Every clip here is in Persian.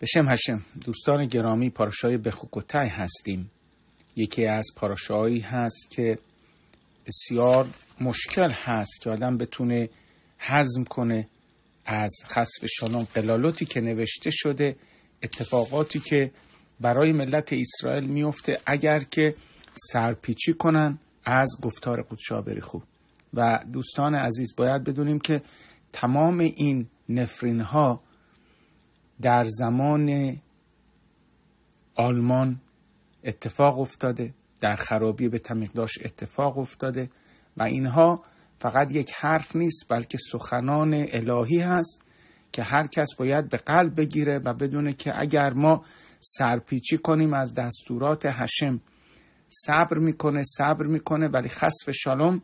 به شم هشم دوستان گرامی پاراشای بخوکوتای هستیم یکی از پاراشایی هست که بسیار مشکل هست که آدم بتونه هضم کنه از خصف شانون قلالوتی که نوشته شده اتفاقاتی که برای ملت اسرائیل میفته اگر که سرپیچی کنن از گفتار قدشا خوب و دوستان عزیز باید بدونیم که تمام این نفرین ها در زمان آلمان اتفاق افتاده در خرابی به تمیقداش اتفاق افتاده و اینها فقط یک حرف نیست بلکه سخنان الهی هست که هر کس باید به قلب بگیره و بدونه که اگر ما سرپیچی کنیم از دستورات حشم صبر میکنه صبر میکنه ولی خصف شالوم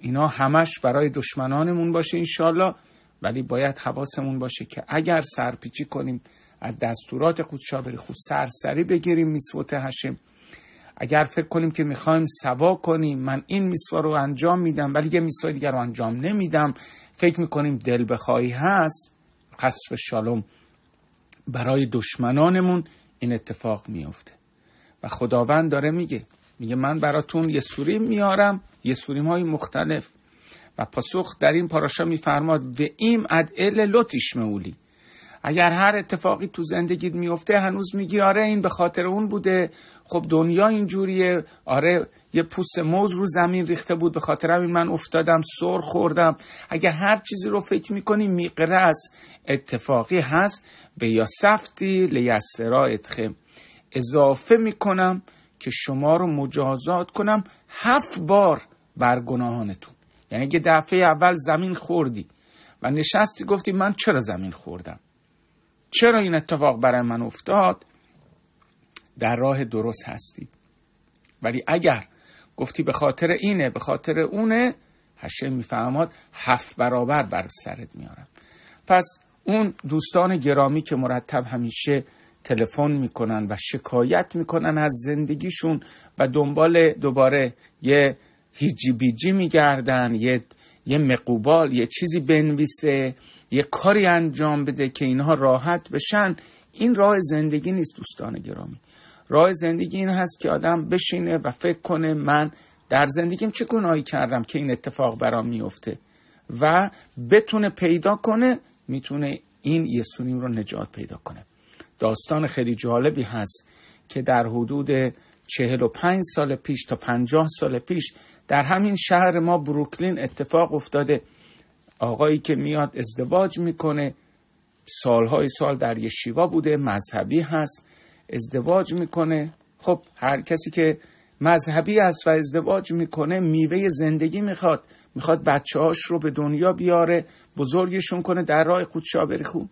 اینا همش برای دشمنانمون باشه انشالله ولی باید حواسمون باشه که اگر سرپیچی کنیم از دستورات قدشابری خود سرسری بگیریم میسوت هشم اگر فکر کنیم که میخوایم سوا کنیم من این میسوا رو انجام میدم ولی یه میسوای دیگر رو انجام نمیدم فکر میکنیم دل بخواهی هست و شالوم برای دشمنانمون این اتفاق میافته و خداوند داره میگه میگه من براتون یه سوریم میارم یه سوریم های مختلف و پاسخ در این پاراشا میفرماد و ایم ایل لوتیش مولی اگر هر اتفاقی تو زندگیت میفته هنوز میگی آره این به خاطر اون بوده خب دنیا اینجوریه آره یه پوست موز رو زمین ریخته بود به خاطر این من افتادم سر خوردم اگر هر چیزی رو فکر میکنی میقره است اتفاقی هست به یا سفتی لیسرا اتخم اضافه میکنم که شما رو مجازات کنم هفت بار بر گناهانتون یعنی اگه دفعه اول زمین خوردی و نشستی گفتی من چرا زمین خوردم چرا این اتفاق برای من افتاد در راه درست هستی ولی اگر گفتی به خاطر اینه به خاطر اونه هشه میفهماد هفت برابر بر سرت میارم پس اون دوستان گرامی که مرتب همیشه تلفن میکنن و شکایت میکنن از زندگیشون و دنبال دوباره یه هیجی بیجی میگردن یه یه مقوبال یه چیزی بنویسه یه کاری انجام بده که اینها راحت بشن این راه زندگی نیست دوستان گرامی راه زندگی این هست که آدم بشینه و فکر کنه من در زندگیم چه گناهی کردم که این اتفاق برام میفته و بتونه پیدا کنه میتونه این یسونیم رو نجات پیدا کنه داستان خیلی جالبی هست که در حدود چهل و پنج سال پیش تا پنجاه سال پیش در همین شهر ما بروکلین اتفاق افتاده آقایی که میاد ازدواج میکنه سالهای سال در یه شیوا بوده مذهبی هست ازدواج میکنه خب هر کسی که مذهبی است و ازدواج میکنه میوه زندگی میخواد میخواد بچه هاش رو به دنیا بیاره بزرگشون کنه در راه خودشا بری خون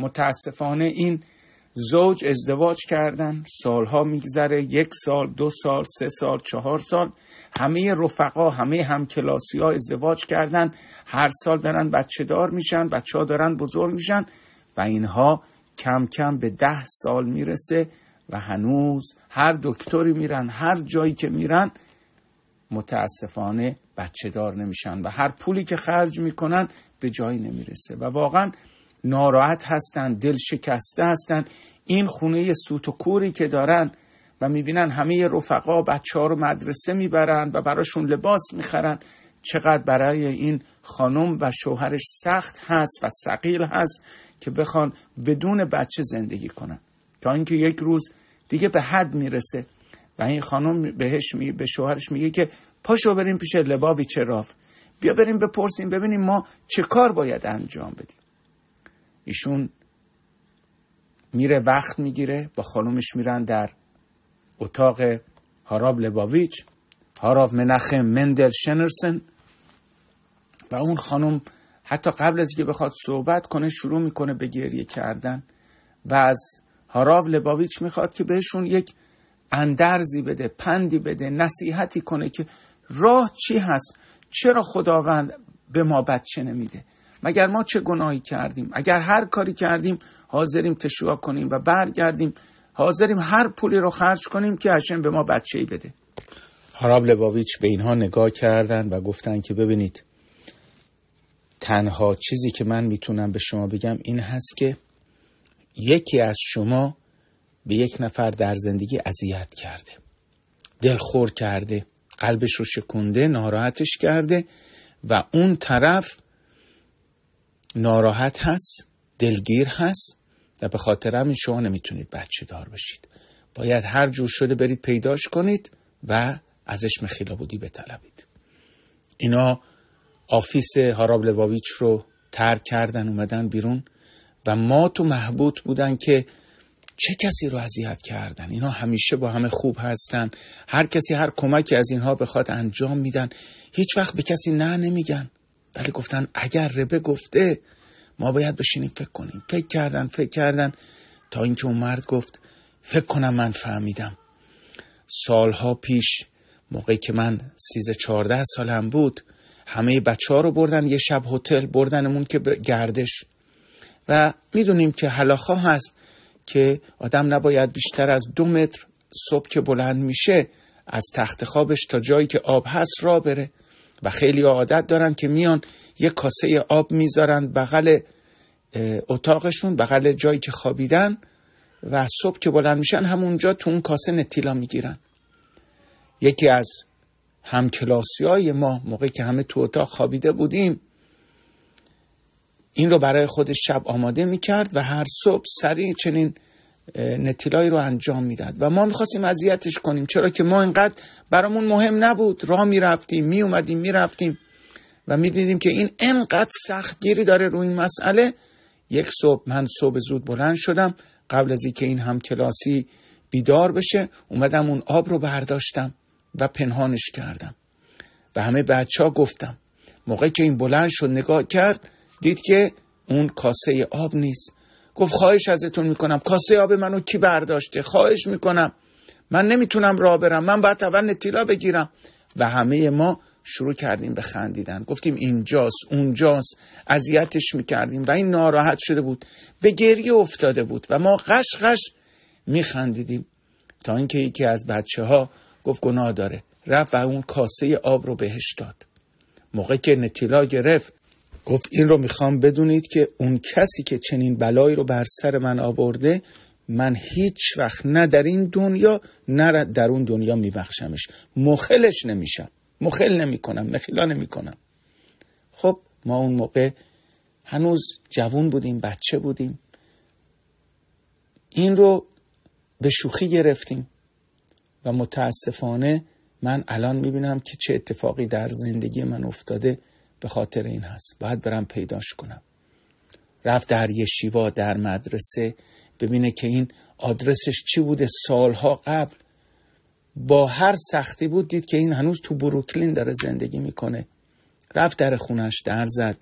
متاسفانه این زوج ازدواج کردن سالها میگذره یک سال دو سال سه سال چهار سال همه رفقا همه همکلاسی ها ازدواج کردن هر سال دارن بچه دار میشن بچه ها دارن بزرگ میشن و اینها کم کم به ده سال میرسه و هنوز هر دکتری میرن هر جایی که میرن متاسفانه بچه دار نمیشن و هر پولی که خرج میکنن به جایی نمیرسه و واقعا ناراحت هستند دل شکسته هستند این خونه سوت و کوری که دارن و میبینن همه رفقا بچه ها رو مدرسه میبرن و براشون لباس میخرن چقدر برای این خانم و شوهرش سخت هست و سقیل هست که بخوان بدون بچه زندگی کنن تا اینکه یک روز دیگه به حد میرسه و این خانم بهش می... به شوهرش میگه که پاشو بریم پیش لباوی چراف بیا بریم بپرسیم ببینیم ما چه کار باید انجام بدیم ایشون میره وقت میگیره با خانومش میرن در اتاق هاراب لباویچ هاراب منخه مندل شنرسن و اون خانوم حتی قبل از که بخواد صحبت کنه شروع میکنه به گریه کردن و از هاراو لباویچ میخواد که بهشون یک اندرزی بده پندی بده نصیحتی کنه که راه چی هست چرا خداوند به ما بچه نمیده اگر ما چه گناهی کردیم اگر هر کاری کردیم حاضریم تشوا کنیم و برگردیم حاضریم هر پولی رو خرج کنیم که هشم به ما بچه ای بده حراب لباویچ به اینها نگاه کردند و گفتن که ببینید تنها چیزی که من میتونم به شما بگم این هست که یکی از شما به یک نفر در زندگی اذیت کرده دلخور کرده قلبش رو شکنده ناراحتش کرده و اون طرف ناراحت هست دلگیر هست و به خاطر همین شما نمیتونید بچه دار بشید باید هر جور شده برید پیداش کنید و ازش بودی بطلبید اینا آفیس هاراب لواویچ رو ترک کردن اومدن بیرون و ما تو محبوط بودن که چه کسی رو اذیت کردن اینا همیشه با همه خوب هستن هر کسی هر کمکی از اینها بخواد انجام میدن هیچ وقت به کسی نه نمیگن ولی گفتن اگر ربه گفته ما باید بشینیم فکر کنیم فکر کردن فکر کردن تا اینکه اون مرد گفت فکر کنم من فهمیدم سالها پیش موقعی که من سیزه چارده سالم بود همه بچه ها رو بردن یه شب هتل بردنمون که به گردش و میدونیم که حلاخا هست که آدم نباید بیشتر از دو متر صبح که بلند میشه از تخت خوابش تا جایی که آب هست را بره و خیلی عادت دارن که میان یه کاسه آب میذارن بغل اتاقشون بغل جایی که خوابیدن و صبح که بلند میشن همونجا تو اون کاسه نتیلا میگیرن یکی از همکلاسی های ما موقعی که همه تو اتاق خوابیده بودیم این رو برای خودش شب آماده میکرد و هر صبح سریع چنین نتیلای رو انجام میداد و ما میخواستیم اذیتش کنیم چرا که ما اینقدر برامون مهم نبود راه میرفتیم میومدیم میرفتیم و میدیدیم که این انقدر سختگیری داره روی این مسئله یک صبح من صبح زود بلند شدم قبل از اینکه این هم کلاسی بیدار بشه اومدم اون آب رو برداشتم و پنهانش کردم و همه بچه ها گفتم موقعی که این بلند شد نگاه کرد دید که اون کاسه آب نیست گفت خواهش ازتون میکنم کاسه آب منو کی برداشته خواهش میکنم من نمیتونم راه برم من باید اول نتیلا بگیرم و همه ما شروع کردیم به خندیدن گفتیم اینجاست اونجاست اذیتش میکردیم و این ناراحت شده بود به گریه افتاده بود و ما قش قش میخندیدیم تا اینکه یکی از بچه ها گفت گناه داره رفت و اون کاسه آب رو بهش داد موقع که نتیلا گرفت گفت این رو میخوام بدونید که اون کسی که چنین بلایی رو بر سر من آورده من هیچ وقت نه در این دنیا نه در اون دنیا میبخشمش مخلش نمیشم مخل نمیکنم نمی نمیکنم خب ما اون موقع هنوز جوون بودیم بچه بودیم این رو به شوخی گرفتیم و متاسفانه من الان میبینم که چه اتفاقی در زندگی من افتاده به خاطر این هست باید برم پیداش کنم رفت در یه شیوا در مدرسه ببینه که این آدرسش چی بوده سالها قبل با هر سختی بود دید که این هنوز تو بروکلین داره زندگی میکنه رفت در خونش در زد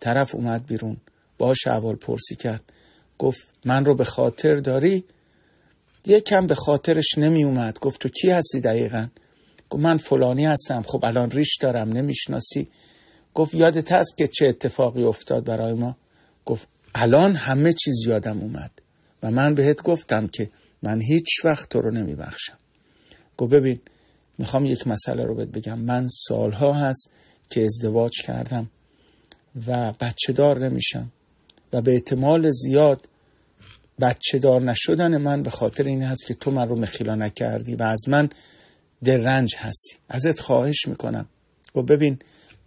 طرف اومد بیرون با اول پرسی کرد گفت من رو به خاطر داری یکم به خاطرش نمی اومد گفت تو کی هستی دقیقا گفت من فلانی هستم خب الان ریش دارم نمیشناسی گفت یادت هست که چه اتفاقی افتاد برای ما گفت الان همه چیز یادم اومد و من بهت گفتم که من هیچ وقت تو رو نمیبخشم گفت ببین میخوام یک مسئله رو بهت بگم من سالها هست که ازدواج کردم و بچه دار نمیشم و به احتمال زیاد بچه دار نشدن من به خاطر این هست که تو من رو مخیلا نکردی و از من رنج هستی ازت خواهش میکنم گفت ببین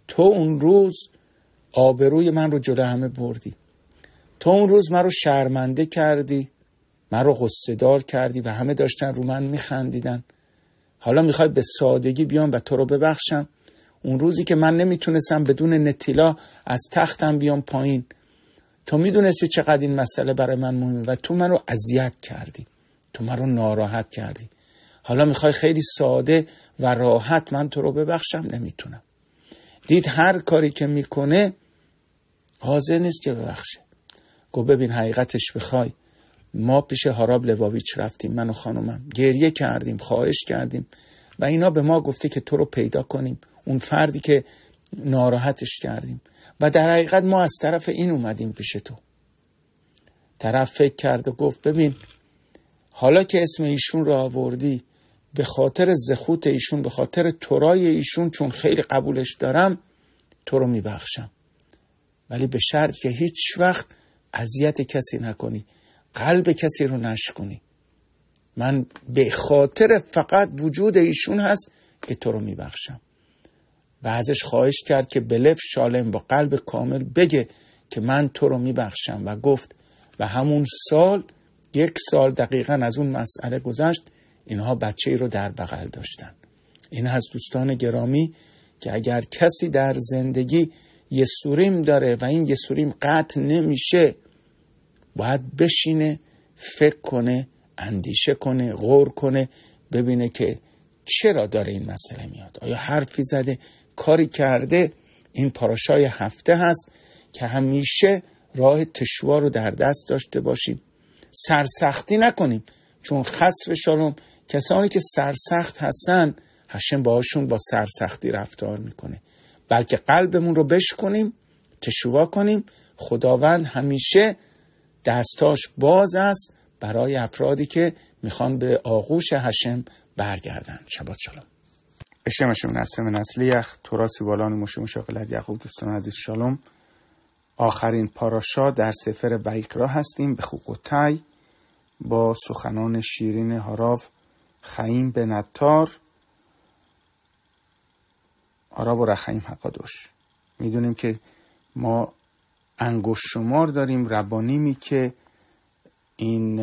تو اون روز آبروی من رو جلو همه بردی تو اون روز من رو شرمنده کردی من رو غصهدار کردی و همه داشتن رو من میخندیدن حالا میخوای به سادگی بیام و تو رو ببخشم اون روزی که من نمیتونستم بدون نتیلا از تختم بیام پایین تو میدونستی چقدر این مسئله برای من مهمه و تو من رو اذیت کردی تو من رو ناراحت کردی حالا میخوای خیلی ساده و راحت من تو رو ببخشم نمیتونم دید هر کاری که میکنه حاضر نیست که ببخشه گفت ببین حقیقتش بخوای ما پیش هاراب لواویچ رفتیم من و خانومم گریه کردیم خواهش کردیم و اینا به ما گفته که تو رو پیدا کنیم اون فردی که ناراحتش کردیم و در حقیقت ما از طرف این اومدیم پیش تو طرف فکر کرد و گفت ببین حالا که اسم ایشون رو آوردی به خاطر زخوت ایشون به خاطر تورای ایشون چون خیلی قبولش دارم تو رو میبخشم ولی به شرط که هیچ وقت اذیت کسی نکنی قلب کسی رو نشکنی من به خاطر فقط وجود ایشون هست که تو رو میبخشم و ازش خواهش کرد که بلف شالم با قلب کامل بگه که من تو رو میبخشم و گفت و همون سال یک سال دقیقا از اون مسئله گذشت اینها بچه ای رو در بغل داشتن این از دوستان گرامی که اگر کسی در زندگی یه سوریم داره و این یه سوریم قطع نمیشه باید بشینه فکر کنه اندیشه کنه غور کنه ببینه که چرا داره این مسئله میاد آیا حرفی زده کاری کرده این پاراشای هفته هست که همیشه راه تشوار رو در دست داشته باشیم سرسختی نکنیم چون خصف شالوم کسانی که سرسخت هستن هشم باهاشون با سرسختی رفتار میکنه بلکه قلبمون رو بشکنیم تشوا کنیم خداوند همیشه دستاش باز است برای افرادی که میخوان به آغوش هشم برگردن شبات شلام اشم نسم نسلی یخ توراسی بالان مشموش یعقوب دوستان عزیز شالوم آخرین پاراشا در سفر بیقرا هستیم به خوکوتای با سخنان شیرین هاراف خیم به نتار آراب و رخیم حقادوش میدونیم که ما انگوش شمار داریم ربانیمی که این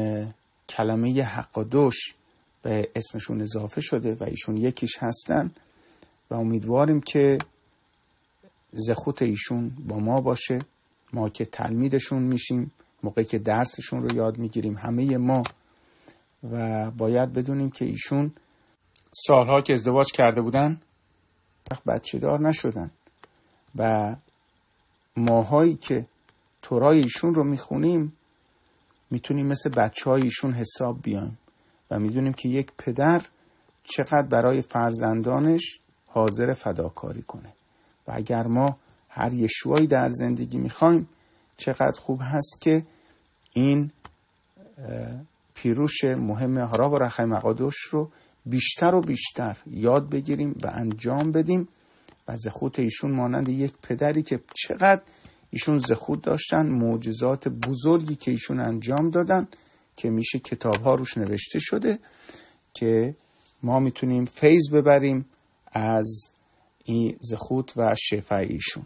کلمه حقادوش به اسمشون اضافه شده و ایشون یکیش هستن و امیدواریم که زخوت ایشون با ما باشه ما که تلمیدشون میشیم موقعی که درسشون رو یاد میگیریم همه ما و باید بدونیم که ایشون سالها که ازدواج کرده بودن بچه دار نشدن و ماهایی که تورای ایشون رو میخونیم میتونیم مثل بچه های ایشون حساب بیایم و میدونیم که یک پدر چقدر برای فرزندانش حاضر فداکاری کنه و اگر ما هر یشوایی در زندگی میخوایم چقدر خوب هست که این پیروش مهم هارا و رخای مقادش رو بیشتر و بیشتر یاد بگیریم و انجام بدیم و زخوت ایشون مانند یک پدری که چقدر ایشون زخوت داشتن معجزات بزرگی که ایشون انجام دادن که میشه کتاب ها روش نوشته شده که ما میتونیم فیض ببریم از این زخوت و شفای ایشون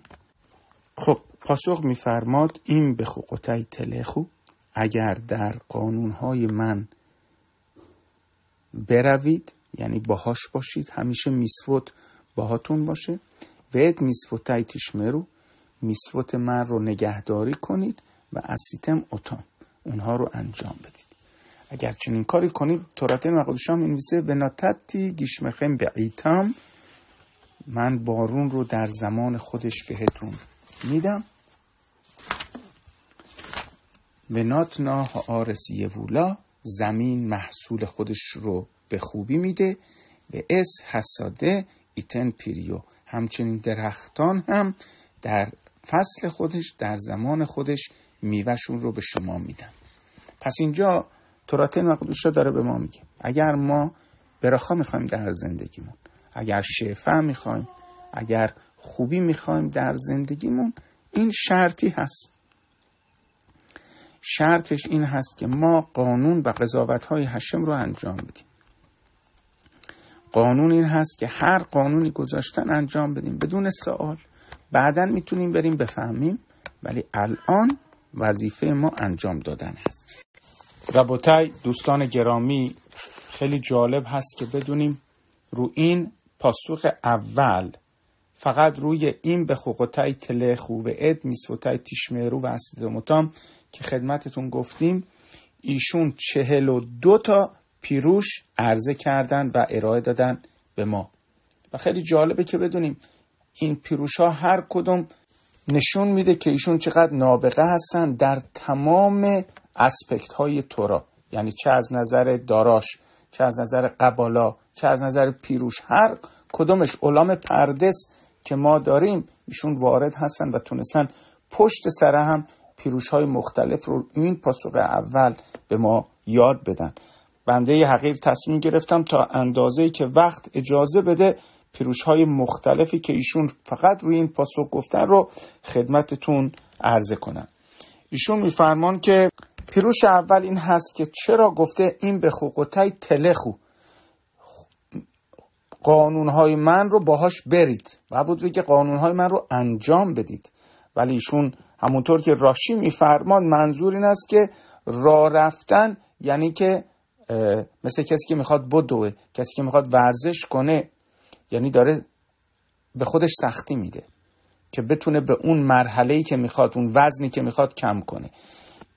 خب پاسخ میفرماد این به خوقتای تلخو اگر در قانونهای من بروید یعنی باهاش باشید همیشه میسوت باهاتون باشه و اد میسوتای تشمرو میسفوت من رو نگهداری کنید و اسیتم اتام اونها رو انجام بدید اگر چنین کاری کنید طورت و این ویسه به نتتی گیشمخم به ایتام من بارون رو در زمان خودش بهتون میدم به ناتنا آرسی وولا زمین محصول خودش رو به خوبی میده به اس حساده ایتن پیریو همچنین درختان هم در فصل خودش در زمان خودش میوهشون رو به شما میدن پس اینجا تورات مقدوشا داره به ما میگه اگر ما براخا میخوایم در زندگیمون اگر شعفه میخوایم اگر خوبی میخوایم در زندگیمون این شرطی هست شرطش این هست که ما قانون و قضاوت های حشم رو انجام بدیم قانون این هست که هر قانونی گذاشتن انجام بدیم بدون سوال بعدا میتونیم بریم بفهمیم ولی الان وظیفه ما انجام دادن هست ربوتای دوستان گرامی خیلی جالب هست که بدونیم رو این پاسخ اول فقط روی این به خوقتای تله خوبه اد میسوتای رو و اسید متام که خدمتتون گفتیم ایشون چهل و دو تا پیروش عرضه کردن و ارائه دادن به ما و خیلی جالبه که بدونیم این پیروش ها هر کدوم نشون میده که ایشون چقدر نابغه هستن در تمام اسپکت های تورا یعنی چه از نظر داراش چه از نظر قبالا چه از نظر پیروش هر کدومش علام پردس که ما داریم ایشون وارد هستن و تونستن پشت سر هم پیروش های مختلف رو این پاسخ اول به ما یاد بدن بنده حقیر تصمیم گرفتم تا اندازه که وقت اجازه بده پیروش های مختلفی که ایشون فقط روی این پاسخ گفتن رو خدمتتون عرضه کنم ایشون میفرمان که پیروش اول این هست که چرا گفته این به خوقوتای تلخو های من رو باهاش برید و بود بگه های من رو انجام بدید ولی ایشون همونطور که راشی میفرماد منظور این است که را رفتن یعنی که مثل کسی که میخواد بدوه کسی که میخواد ورزش کنه یعنی داره به خودش سختی میده که بتونه به اون مرحله ای که میخواد اون وزنی که میخواد کم کنه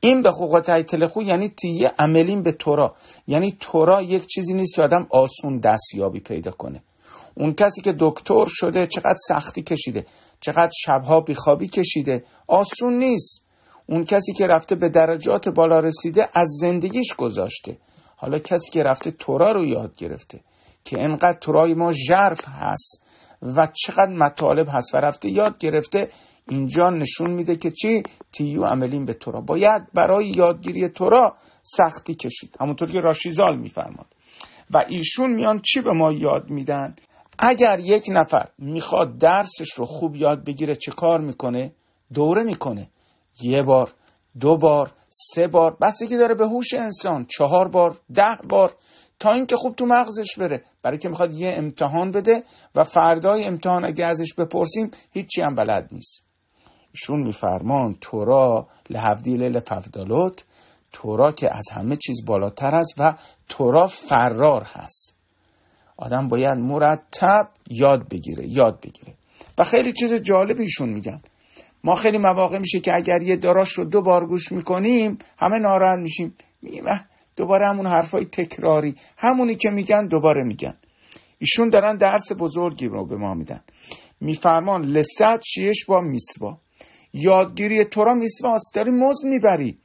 این به خوقات تلخو یعنی تیه عملین به تورا یعنی تورا یک چیزی نیست که آدم آسون دستیابی پیدا کنه اون کسی که دکتر شده چقدر سختی کشیده چقدر شبها بیخوابی کشیده آسون نیست اون کسی که رفته به درجات بالا رسیده از زندگیش گذاشته حالا کسی که رفته تورا رو یاد گرفته که انقدر تورای ما ژرف هست و چقدر مطالب هست و رفته یاد گرفته اینجا نشون میده که چی تیو عملین به تورا باید برای یادگیری تورا سختی کشید همونطور که راشیزال میفرماد و ایشون میان چی به ما یاد میدن اگر یک نفر میخواد درسش رو خوب یاد بگیره چه کار میکنه دوره میکنه یه بار دو بار سه بار که داره به هوش انسان چهار بار ده بار تا اینکه خوب تو مغزش بره برای که میخواد یه امتحان بده و فردای امتحان اگه ازش بپرسیم هیچی هم بلد نیست ایشون میفرمان تورا لحبدیل لففدالوت تورا که از همه چیز بالاتر است و تورا فرار هست آدم باید مرتب یاد بگیره یاد بگیره و خیلی چیز ایشون میگن ما خیلی مواقع میشه که اگر یه داراش رو دو بار گوش میکنیم همه ناراحت میشیم میگیم دوباره همون حرفای تکراری همونی که میگن دوباره میگن ایشون دارن درس بزرگی رو به ما میدن میفرمان لست شیش با میسوا یادگیری تورا میسبا داری مز میبری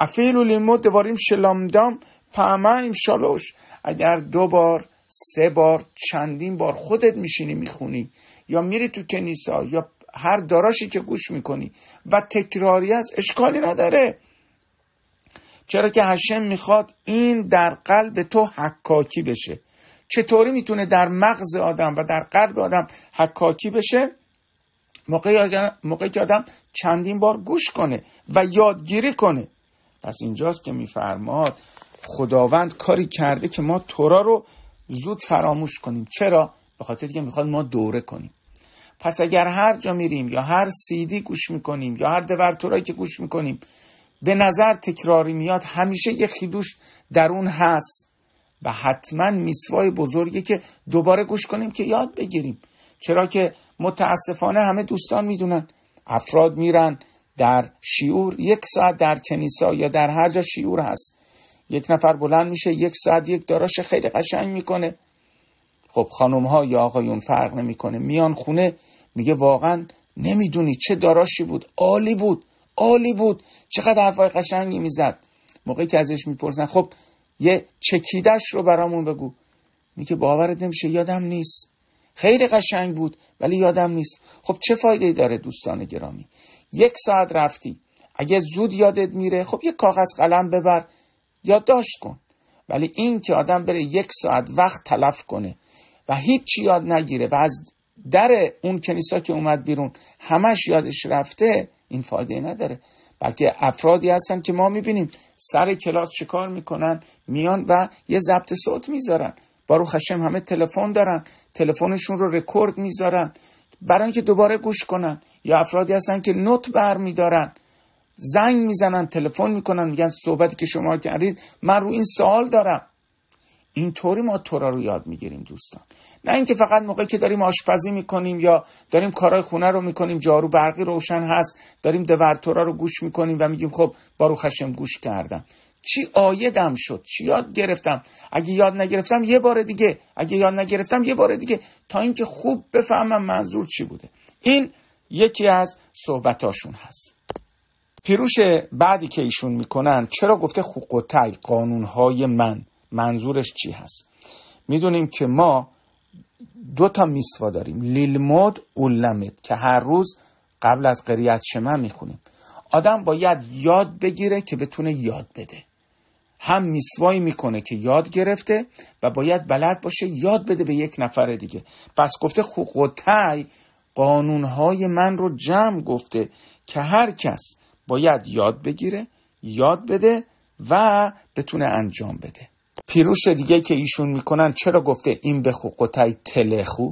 افیل و لیمو دواریم شلامدام ایم شالوش اگر دو بار سه بار چندین بار خودت میشینی میخونی یا میری تو کنیسا یا هر داراشی که گوش میکنی و تکراری است اشکالی نداره چرا که هشم میخواد این در قلب تو حکاکی بشه چطوری میتونه در مغز آدم و در قلب آدم حکاکی بشه موقعی, موقعی که آدم چندین بار گوش کنه و یادگیری کنه پس اینجاست که میفرماد خداوند کاری کرده که ما تورا رو زود فراموش کنیم چرا به خاطر که میخواد ما دوره کنیم پس اگر هر جا میریم یا هر سیدی گوش میکنیم یا هر دورتورایی که گوش میکنیم به نظر تکراری میاد همیشه یه خیدوش در اون هست و حتما میسوای بزرگی که دوباره گوش کنیم که یاد بگیریم چرا که متاسفانه همه دوستان میدونن افراد میرن در شیور یک ساعت در کنیسا یا در هر جا شیور هست یک نفر بلند میشه یک ساعت یک داراش خیلی قشنگ میکنه خب خانم ها یا آقایون فرق نمیکنه میان خونه میگه واقعا نمیدونی چه داراشی بود عالی بود عالی بود چقدر حرفای قشنگی میزد موقعی که ازش میپرسن خب یه چکیدش رو برامون بگو میگه باورت نمیشه یادم نیست خیلی قشنگ بود ولی یادم نیست خب چه فایده داره دوستان گرامی یک ساعت رفتی اگه زود یادت میره خب یه کاغذ قلم ببر یادداشت کن ولی این که آدم بره یک ساعت وقت تلف کنه و هیچی یاد نگیره و از در اون کنیسا که اومد بیرون همش یادش رفته این فایده نداره بلکه افرادی هستن که ما میبینیم سر کلاس چه کار میکنن میان و یه ضبط صوت میذارن بارو خشم همه تلفن دارن تلفنشون رو رکورد میذارن برای اینکه دوباره گوش کنن یا افرادی هستن که نوت برمیدارن زنگ میزنن تلفن میکنن میگن صحبتی که شما کردید من رو این سوال دارم اینطوری ما تورا رو یاد میگیریم دوستان نه اینکه فقط موقعی که داریم آشپزی میکنیم یا داریم کارهای خونه رو میکنیم جارو برقی روشن هست داریم دور تورا رو گوش میکنیم و میگیم خب بارو خشم گوش کردم چی آیدم شد چی یاد گرفتم اگه یاد نگرفتم یه بار دیگه اگه یاد نگرفتم یه بار دیگه تا اینکه خوب بفهمم منظور چی بوده این یکی از صحبتاشون هست پیروش بعدی که ایشون میکنن چرا گفته حقوق قانونهای من منظورش چی هست میدونیم که ما دو تا میسوا داریم لیلمود اولمت که هر روز قبل از قریت شما میخونیم آدم باید یاد بگیره که بتونه یاد بده هم میسوایی میکنه که یاد گرفته و باید بلد باشه یاد بده به یک نفر دیگه پس گفته حقوق قانونهای من رو جمع گفته که هر کس باید یاد بگیره یاد بده و بتونه انجام بده پیروش دیگه که ایشون میکنن چرا گفته این به قطعی تلخو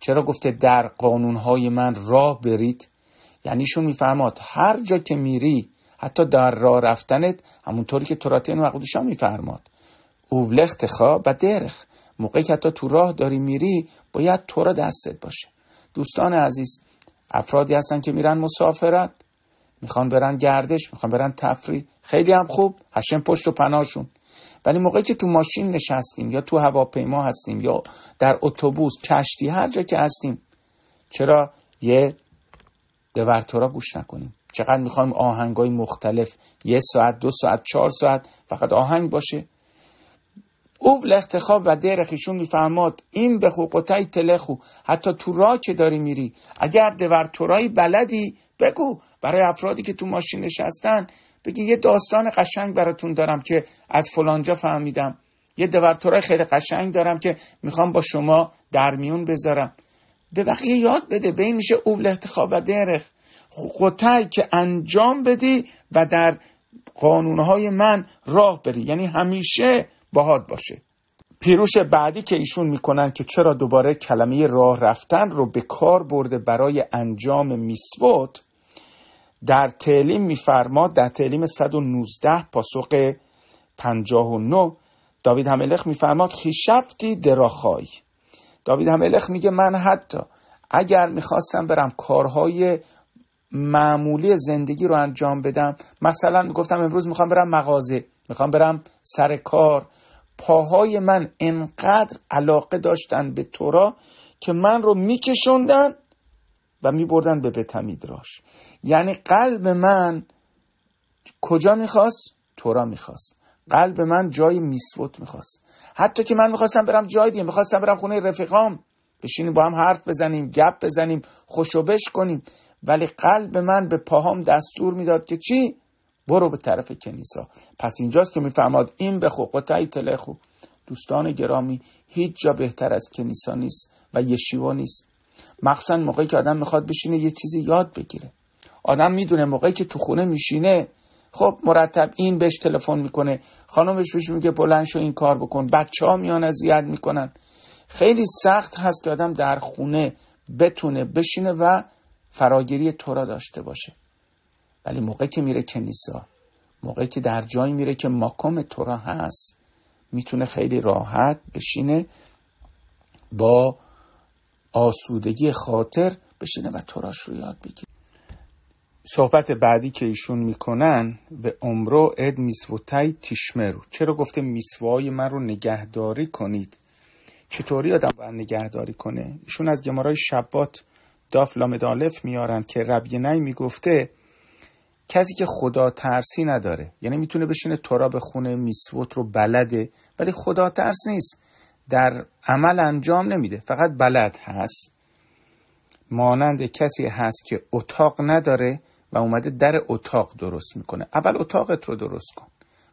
چرا گفته در قانونهای من راه برید یعنی ایشون میفهماد هر جا که میری حتی در راه رفتنت همونطوری که تورات این مقدوشا میفرماد اولخت خواب و درخ موقعی که حتی تو راه داری میری باید تو را دستت باشه دوستان عزیز افرادی هستن که میرن مسافرت میخوان برن گردش میخوان برن تفریح خیلی هم خوب هشم پشت و پناهشون ولی موقعی که تو ماشین نشستیم یا تو هواپیما هستیم یا در اتوبوس کشتی هر جا که هستیم چرا یه دورتورا گوش نکنیم چقدر میخوایم آهنگای مختلف یه ساعت دو ساعت چهار ساعت فقط آهنگ باشه او اختخاب و درخیشون میفرماد این به خوقتای تلخو حتی تو را که داری میری اگر دورتورایی بلدی بگو برای افرادی که تو ماشین نشستن بگی یه داستان قشنگ براتون دارم که از فلانجا فهمیدم یه دورتورای خیلی قشنگ دارم که میخوام با شما در میون بذارم به بقیه یاد بده به این میشه اول انتخاب و درخ قطعی که انجام بدی و در قانونهای من راه بری یعنی همیشه باهات باشه پیروش بعدی که ایشون میکنن که چرا دوباره کلمه راه رفتن رو به کار برده برای انجام میسوت در تعلیم میفرماد در تعلیم 119 پاسخ 59 داوید همالخ میفرماد خیشفتی دراخای داوید همالخ میگه من حتی اگر میخواستم برم کارهای معمولی زندگی رو انجام بدم مثلا گفتم امروز میخوام برم مغازه میخوام برم سر کار پاهای من انقدر علاقه داشتن به تورا که من رو میکشوندن و میبردن به بتمیدراش یعنی قلب من کجا میخواست تورا میخواست قلب من جای میسوت میخواست حتی که من میخواستم برم جای دیگه میخواستم برم خونه رفیقام بشینیم با هم حرف بزنیم گپ بزنیم خوشوبش کنیم ولی قلب من به پاهام دستور میداد که چی برو به طرف کنیسا پس اینجاست که میفرماد این به قطعی تلخو دوستان گرامی هیچ جا بهتر از کنیسا نیست و یشیوا نیست مخصوصا موقعی که آدم میخواد بشینه یه چیزی یاد بگیره آدم میدونه موقعی که تو خونه میشینه خب مرتب این بهش تلفن میکنه خانمش بهش میگه بلند شو این کار بکن بچه ها میان اذیت میکنن خیلی سخت هست که آدم در خونه بتونه بشینه و فراگیری تورا داشته باشه ولی موقعی که میره کنیسا موقعی که در جایی میره که ماکم تورا هست میتونه خیلی راحت بشینه با آسودگی خاطر بشینه و توراش رو یاد بگیره صحبت بعدی که ایشون میکنن به عمرو اد میسوتای تیشمرو چرا گفته میسوای من رو نگهداری کنید چطوری آدم باید نگهداری کنه ایشون از گمارای شبات داف لامدالف میارن که ربی ربیهنی میگفته کسی که خدا ترسی نداره یعنی میتونه بشینه تورا به خونه میسوت رو بلده ولی خدا ترس نیست در عمل انجام نمیده فقط بلد هست مانند کسی هست که اتاق نداره و اومده در اتاق درست میکنه اول اتاقت رو درست کن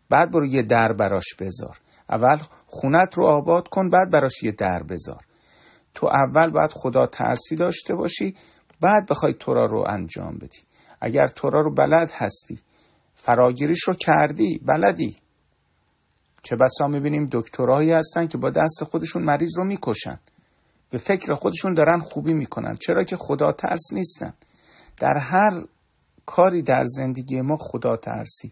بعد برو یه در براش بذار اول خونت رو آباد کن بعد براش یه در بذار تو اول باید خدا ترسی داشته باشی بعد بخوای تورا رو انجام بدی اگر تورا رو بلد هستی فراگیریش رو کردی بلدی چه بسا میبینیم دکترهایی هستن که با دست خودشون مریض رو میکشن به فکر خودشون دارن خوبی میکنن چرا که خدا ترس نیستن در هر کاری در زندگی ما خدا ترسی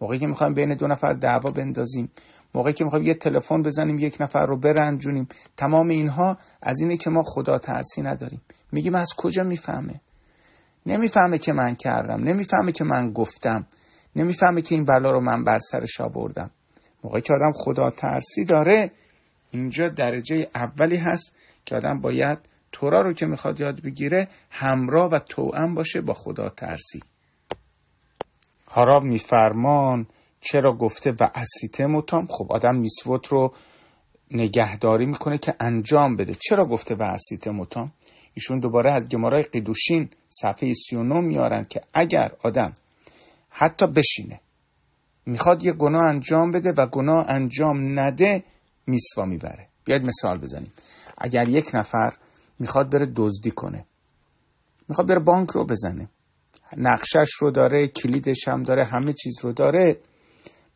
موقعی که میخوایم بین دو نفر دعوا بندازیم موقعی که میخوایم یه تلفن بزنیم یک نفر رو برنجونیم تمام اینها از اینه که ما خدا ترسی نداریم میگیم از کجا میفهمه نمیفهمه که من کردم نمیفهمه که من گفتم نمیفهمه که این بلا رو من بر سرش آوردم موقعی که آدم خدا ترسی داره اینجا درجه اولی هست که آدم باید تورا رو که میخواد یاد بگیره همراه و توأم باشه با خدا ترسی هاراب میفرمان چرا گفته و اسیته متام خب آدم میسوت رو نگهداری میکنه که انجام بده چرا گفته و اسیته متام ایشون دوباره از گمارای قیدوشین صفحه 39 میارن که اگر آدم حتی بشینه میخواد یه گناه انجام بده و گناه انجام نده میسوا میبره بیاید مثال بزنیم اگر یک نفر میخواد بره دزدی کنه میخواد بره بانک رو بزنه نقشش رو داره کلیدش هم داره همه چیز رو داره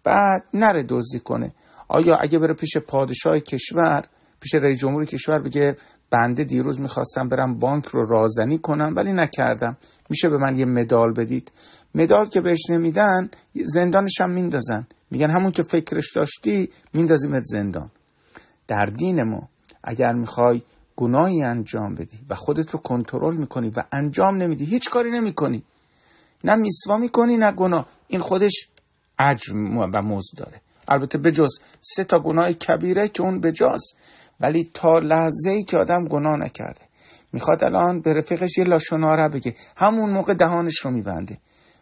بعد نره دزدی کنه آیا اگه بره پیش پادشاه کشور پیش رئیس جمهور کشور بگه بنده دیروز میخواستم برم بانک رو رازنی کنم ولی نکردم میشه به من یه مدال بدید مدال که بهش نمیدن زندانش هم میندازن میگن همون که فکرش داشتی میندازیمت زندان در دین ما اگر میخوای گناهی انجام بدی و خودت رو کنترل میکنی و انجام نمیدی هیچ کاری نمیکنی نه میسوا میکنی نه گناه این خودش عجر و مزد داره البته بجز سه تا گناه کبیره که اون بجاز ولی تا لحظه ای که آدم گناه نکرده میخواد الان به رفیقش یه لاشوناره بگه همون موقع دهانش رو میبنده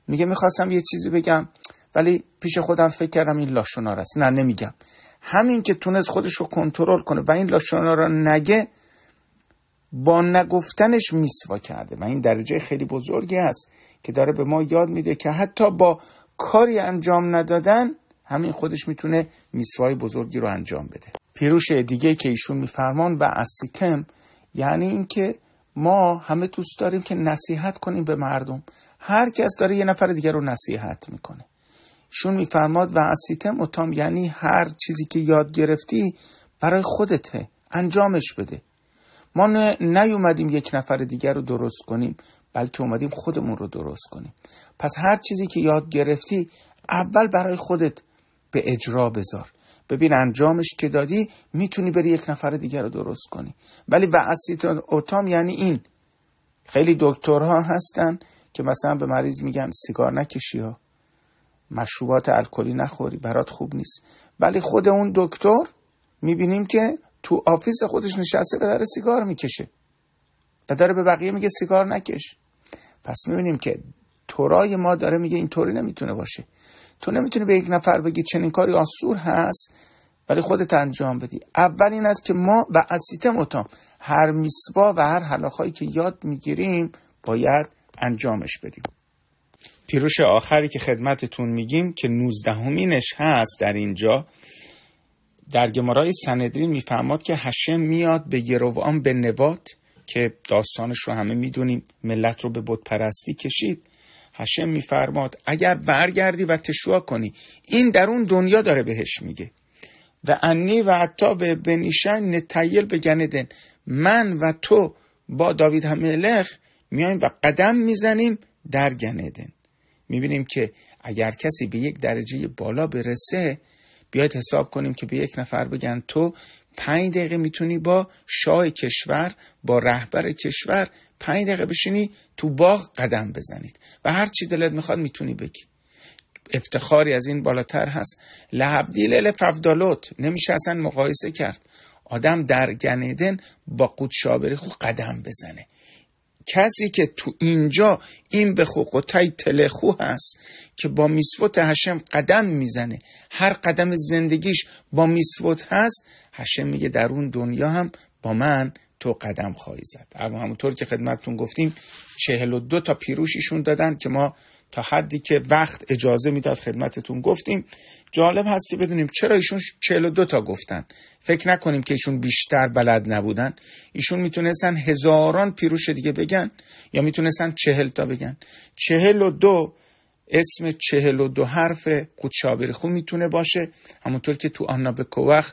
میگه میخواستم یه چیزی بگم ولی پیش خودم فکر کردم این لاشونار است نه نمیگم همین که تونست خودش رو کنترل کنه و این لاشونار رو نگه با نگفتنش میسوا کرده و این درجه خیلی بزرگی است. که داره به ما یاد میده که حتی با کاری انجام ندادن همین خودش میتونه میسوای بزرگی رو انجام بده پیروش دیگه که ایشون میفرمان و اسیتم یعنی اینکه ما همه دوست داریم که نصیحت کنیم به مردم هر کس داره یه نفر دیگر رو نصیحت میکنه شون میفرماد و اسیتم سیتم اتام یعنی هر چیزی که یاد گرفتی برای خودته انجامش بده ما نیومدیم یک نفر دیگر رو درست کنیم بلکه اومدیم خودمون رو درست کنیم پس هر چیزی که یاد گرفتی اول برای خودت به اجرا بذار ببین انجامش که دادی میتونی بری یک نفر دیگر رو درست کنی ولی و اوتام یعنی این خیلی دکترها هستن که مثلا به مریض میگن سیگار نکشی ها مشروبات الکلی نخوری برات خوب نیست ولی خود اون دکتر میبینیم که تو آفیس خودش نشسته به در سیگار میکشه و داره به بقیه میگه سیگار نکش پس میبینیم که تورای ما داره میگه این طوری نمیتونه باشه تو نمیتونی به یک نفر بگی چنین کاری آسور هست ولی خودت انجام بدی اول این است که ما و اسیته متام هر میسوا و هر حلاخایی که یاد میگیریم باید انجامش بدیم پیروش آخری که خدمتتون میگیم که نوزدهمینش هست در اینجا در گمارای سندرین میفهماد که هشم میاد به یروان به نوات که داستانش رو همه میدونیم ملت رو به بت پرستی کشید هشم میفرماد اگر برگردی و تشوا کنی این در اون دنیا داره بهش میگه و انی و حتی به بنیشن نتیل به گندن من و تو با داوید هملخ میایم و قدم میزنیم در گندن میبینیم که اگر کسی به یک درجه بالا برسه بیاید حساب کنیم که به یک نفر بگن تو پنج دقیقه میتونی با شاه کشور با رهبر کشور پنج دقیقه بشینی تو باغ قدم بزنید و هر چی دلت میخواد میتونی بگی افتخاری از این بالاتر هست لحبدیل لففدالوت نمیشه اصلا مقایسه کرد آدم در گنیدن با شابری خود قدم بزنه کسی که تو اینجا این به خوقتای تلخو هست که با میسوت هشم قدم میزنه هر قدم زندگیش با میسوت هست هشم میگه در اون دنیا هم با من تو قدم خواهی زد اما همونطور که خدمتتون گفتیم چهل و دو تا پیروش ایشون دادن که ما تا حدی که وقت اجازه میداد خدمتتون گفتیم جالب هست که بدونیم چرا ایشون دو تا گفتن فکر نکنیم که ایشون بیشتر بلد نبودن ایشون میتونستن هزاران پیروش دیگه بگن یا میتونستن چهل تا بگن چهل و دو اسم چهل و دو حرف قدشابری خون میتونه باشه همونطور که تو آنا به کوخ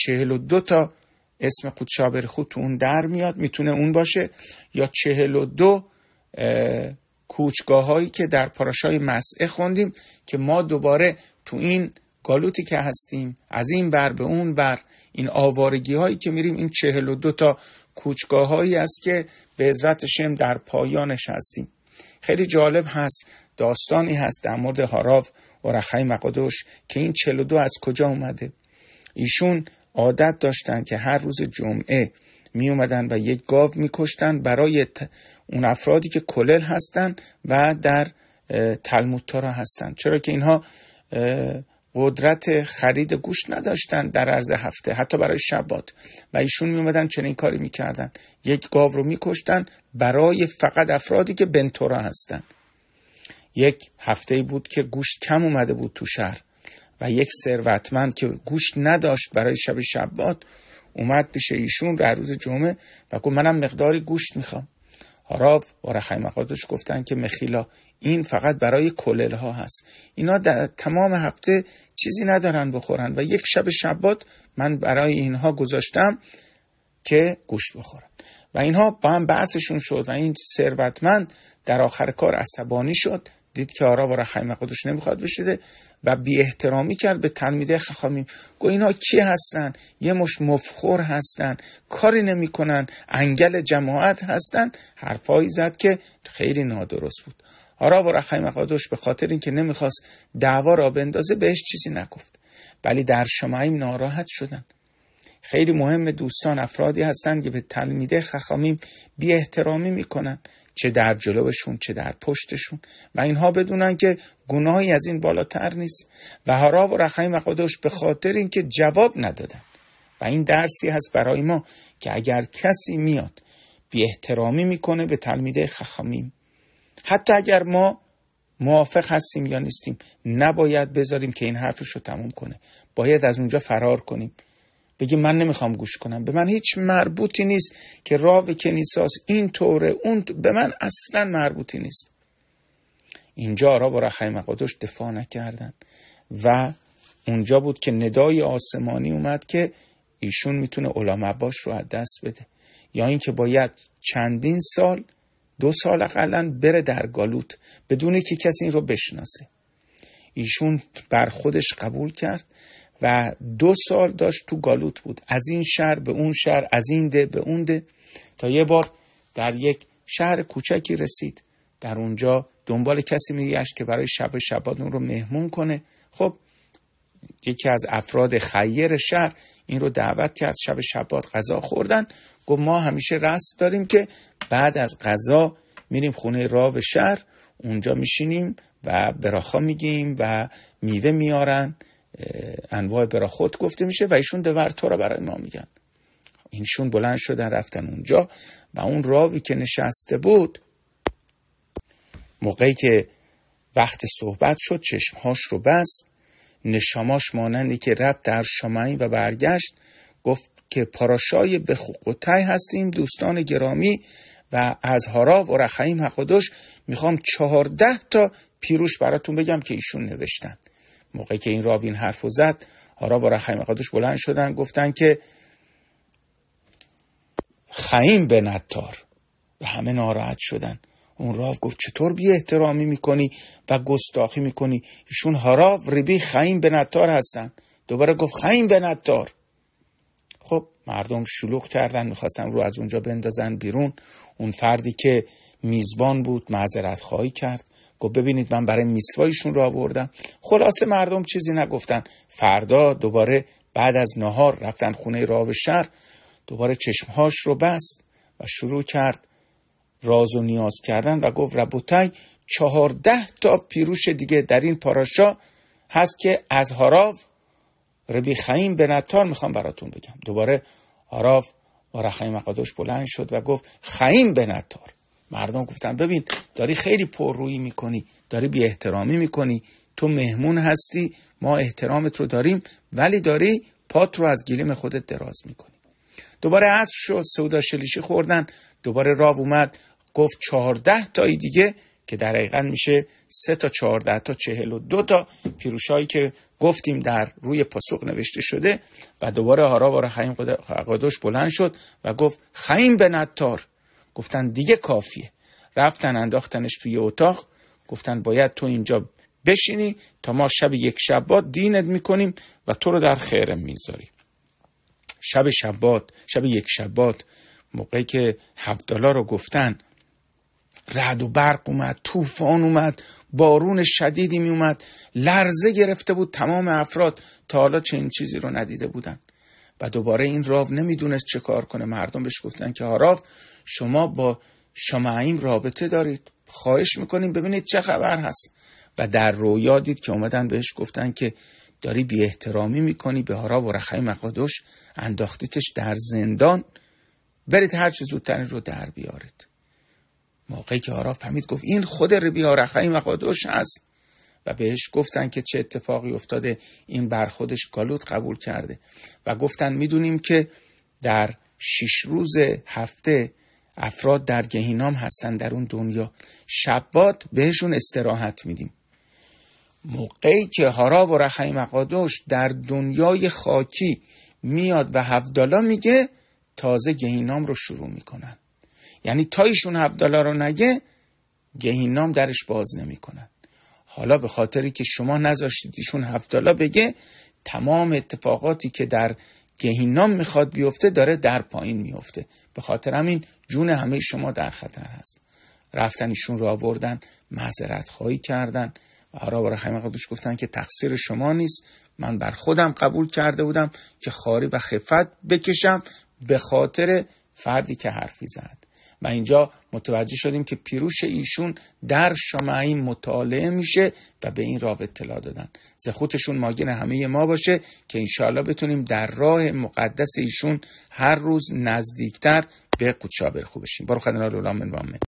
چهل و دو تا اسم قدشابر خود تو اون در میاد میتونه اون باشه یا چهل و دو کوچگاه هایی که در پاراشای مسعه خوندیم که ما دوباره تو این گالوتی که هستیم از این بر به اون بر این آوارگی هایی که میریم این چهل و دو تا کوچگاه هایی است که به عزرت شم در پایانش هستیم خیلی جالب هست داستانی هست در مورد هاراو و رخای مقدوش که این دو از کجا اومده ایشون عادت داشتند که هر روز جمعه می اومدن و یک گاو کشتن برای اون افرادی که کلل هستن و در را هستن چرا که اینها قدرت خرید گوشت نداشتن در عرض هفته حتی برای شبات و ایشون اومدن چنین کاری میکردن یک گاو رو میکشتن برای فقط افرادی که بنتورا هستن یک هفته بود که گوشت کم اومده بود تو شهر و یک ثروتمند که گوشت نداشت برای شب شبات اومد پیش ایشون در روز جمعه و گفت منم مقداری گوشت میخوام هاراو و مقادش گفتن که مخیلا این فقط برای کلل ها هست اینا در تمام هفته چیزی ندارن بخورن و یک شب شبات من برای اینها گذاشتم که گوشت بخورن و اینها با هم بحثشون شد و این ثروتمند در آخر کار عصبانی شد دید که آرا و رخیم خودش نمیخواد بشه و بی احترامی کرد به تلمیده خخامیم گو اینا کی هستن یه مش مفخور هستن کاری نمیکنن انگل جماعت هستن حرفایی زد که خیلی نادرست بود آرا و رخیم خودش به خاطر اینکه نمیخواست دعوا را بندازه بهش چیزی نگفت ولی در شمعیم ناراحت شدن خیلی مهم دوستان افرادی هستند که به تلمیده خخامیم بی احترامی میکنن چه در جلوشون چه در پشتشون و اینها بدونن که گناهی از این بالاتر نیست و هارا و رخیم و قدوش به خاطر اینکه جواب ندادن و این درسی هست برای ما که اگر کسی میاد بی احترامی میکنه به تلمیده خخمیم حتی اگر ما موافق هستیم یا نیستیم نباید بذاریم که این حرفش رو تموم کنه باید از اونجا فرار کنیم بگی من نمیخوام گوش کنم به من هیچ مربوطی نیست که راو کنیساس این طوره اون به من اصلا مربوطی نیست اینجا را و مقادش دفاع نکردن و اونجا بود که ندای آسمانی اومد که ایشون میتونه علامه رو از دست بده یا اینکه باید چندین سال دو سال اقلا بره در گالوت بدون که کسی این رو بشناسه ایشون بر خودش قبول کرد و دو سال داشت تو گالوت بود از این شهر به اون شهر از این ده به اون ده تا یه بار در یک شهر کوچکی رسید در اونجا دنبال کسی میگشت که برای شب شبات اون رو مهمون کنه خب یکی از افراد خیر شهر این رو دعوت کرد شب شبات غذا خوردن گفت ما همیشه رست داریم که بعد از غذا میریم خونه راو شهر اونجا میشینیم و براخا میگیم و میوه میارن انواع برا خود گفته میشه و ایشون دور تو را برای ما میگن اینشون بلند شدن رفتن اونجا و اون راوی که نشسته بود موقعی که وقت صحبت شد چشمهاش رو بست نشاماش مانندی که رد در شمعی و برگشت گفت که پاراشای به خوقوتای هستیم دوستان گرامی و از هارا و رخیم حقدوش میخوام چهارده تا پیروش براتون بگم که ایشون نوشتن موقعی که این راوین این حرف و زد هارا و قدوش بلند شدن گفتن که خیم به نتار و همه ناراحت شدن اون راو گفت چطور بی احترامی میکنی و گستاخی میکنی ایشون هاراو ریبی خیم به نتار هستن دوباره گفت خیم به نتار خب مردم شلوغ کردن میخواستن رو از اونجا بندازن بیرون اون فردی که میزبان بود معذرت خواهی کرد گفت ببینید من برای میسوایشون را آوردم خلاصه مردم چیزی نگفتن فردا دوباره بعد از نهار رفتن خونه راو شهر دوباره چشمهاش رو بست و شروع کرد راز و نیاز کردن و گفت ربوتای چهارده تا پیروش دیگه در این پاراشا هست که از هاراو ربی خیم به نتار میخوام براتون بگم دوباره هاراو و رخیم مقادش بلند شد و گفت خیم به نتار مردم گفتن ببین داری خیلی پررویی میکنی داری بی احترامی میکنی تو مهمون هستی ما احترامت رو داریم ولی داری پات رو از گلیم خودت دراز میکنی دوباره عصر شد سودا شلیشی خوردن دوباره راو اومد گفت چهارده تایی دیگه که در حقیقت میشه سه تا چهارده تا چهل و دو تا پیروشهایی که گفتیم در روی پاسخ نوشته شده و دوباره هارا خیم قدوش بلند شد و گفت خیم به گفتن دیگه کافیه رفتن انداختنش توی اتاق گفتن باید تو اینجا بشینی تا ما شب یک شبات دینت میکنیم و تو رو در خیرم میذاریم شب شبات شب یک شبات موقعی که هفتالا رو گفتن رد و برق اومد طوفان اومد بارون شدیدی می اومد لرزه گرفته بود تمام افراد تا حالا چنین چیزی رو ندیده بودن و دوباره این راو نمیدونست چه کار کنه مردم بهش گفتن که راو شما با شمعیم رابطه دارید خواهش میکنیم ببینید چه خبر هست و در رویا دید که اومدن بهش گفتن که داری بی احترامی میکنی به هارا و رخای مقادوش انداختیتش در زندان برید هر چه زودتر رو در بیارید موقعی که هارا فهمید گفت این خود ربیا رخای مقادوش هست و بهش گفتن که چه اتفاقی افتاده این برخودش گالوت قبول کرده و گفتن میدونیم که در شش روز هفته افراد در گهینام هستن در اون دنیا شبات بهشون استراحت میدیم موقعی که هارا و رخی مقادوش در دنیای خاکی میاد و هفدالا میگه تازه گهینام رو شروع میکنن یعنی تا ایشون هفدالا رو نگه گهینام درش باز نمیکنن حالا به خاطری که شما نذاشتید ایشون هفتالا بگه تمام اتفاقاتی که در گهینام میخواد بیفته داره در پایین میفته به خاطر همین جون همه شما در خطر هست رفتن ایشون را آوردن معذرت خواهی کردن و آرا خیمه قدوش گفتن که تقصیر شما نیست من بر خودم قبول کرده بودم که خاری و خفت بکشم به خاطر فردی که حرفی زد و اینجا متوجه شدیم که پیروش ایشون در شمعیم مطالعه میشه و به این راه اطلاع دادن زخوتشون ماگن همه ما باشه که انشاءالله بتونیم در راه مقدس ایشون هر روز نزدیکتر به قدشابر خوب بشیم برو خدنا لولام من